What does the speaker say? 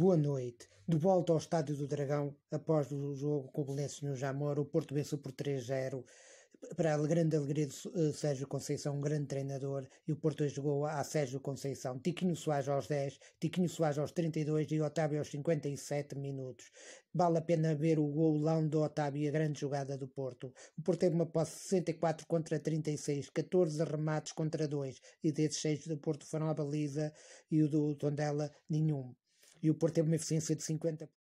Boa noite. De volta ao Estádio do Dragão, após o jogo com o Belenenses no Jamor, o Porto venceu por 3-0. Para a grande alegria de eh, Sérgio Conceição, um grande treinador, e o Porto jogou a Sérgio Conceição. Tiquinho Soares aos 10, Tiquinho Soares aos 32 e Otávio aos 57 minutos. Vale a pena ver o golão do Otávio e a grande jogada do Porto. O Porto teve uma posse 64 contra 36, 14 remates contra 2, e desses 6 do Porto foram à baliza e o do Tondela nenhum e o Porto teve uma eficiência de 50%.